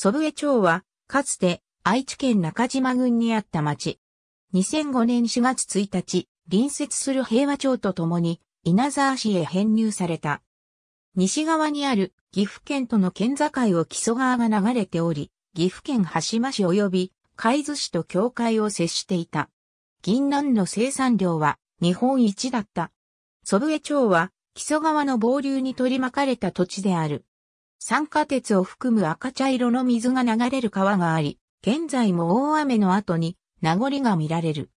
祖父江町は、かつて愛知県中島郡にあった町。2005年4月1日、隣接する平和町とともに、稲沢市へ編入された。西側にある岐阜県との県境を木曽川が流れており、岐阜県羽島市及び海津市と境界を接していた。銀南の生産量は日本一だった。祖父江町は木曽川の暴流に取り巻かれた土地である。酸化鉄を含む赤茶色の水が流れる川があり、現在も大雨の後に名残が見られる。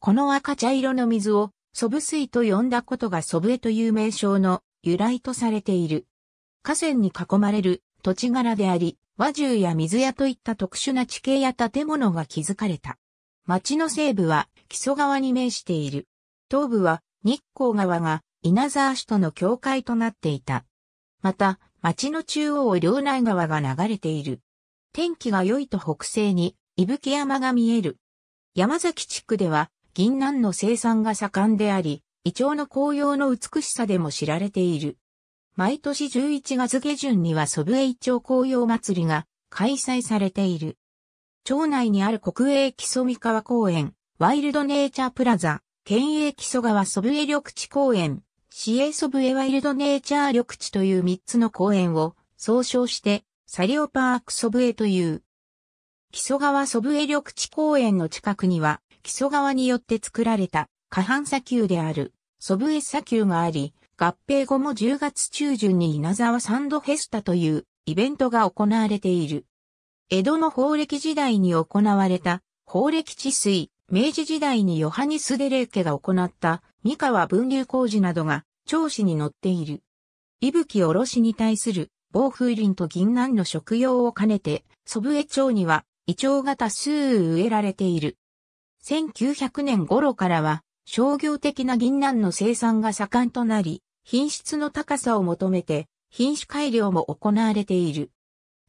この赤茶色の水を祖父水と呼んだことが祖父江という名称の由来とされている。河川に囲まれる土地柄であり、和獣や水屋といった特殊な地形や建物が築かれた。町の西部は木曽川に面している。東部は日光川が稲沢市との境界となっていた。また、町の中央を両内川が流れている。天気が良いと北西に、伊吹山が見える。山崎地区では、銀南の生産が盛んであり、イチョウの紅葉の美しさでも知られている。毎年11月下旬には祖父江イチョウ紅葉祭りが開催されている。町内にある国営木曽三河公園、ワイルドネイチャープラザ、県営木曽川祖父江緑地公園、シエソブエワイルドネイチャー緑地という3つの公園を総称してサリオパークソブエという。木曽川ソブエ緑地公園の近くには木曽川によって作られた下半砂丘であるソブエ砂丘があり、合併後も10月中旬に稲沢サンドフェスタというイベントが行われている。江戸の法暦時代に行われた法暦治水、明治時代にヨハニス・デレーケが行った三河分流工事などが、調子に乗っている。伊吹おろしに対する、防風林と銀南の食用を兼ねて、祖父江町には、胃腸型が多数植えられている。1900年頃からは、商業的な銀杏の生産が盛んとなり、品質の高さを求めて、品種改良も行われている。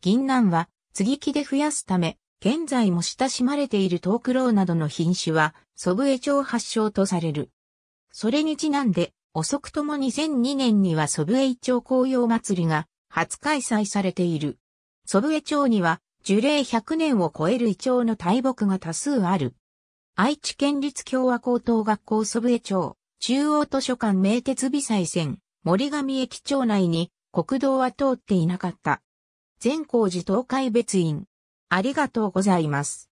銀杏は、継ぎ木で増やすため、現在も親しまれているトークローなどの品種は、祖父江町発祥とされる。それにちなんで、遅くとも2002年には祖父江町紅葉祭りが初開催されている。祖父江町には樹齢100年を超える胃腸の大木が多数ある。愛知県立共和高等学校祖父江町、中央図書館名鉄美祭線、森上駅町内に国道は通っていなかった。善光寺東海別院。ありがとうございます。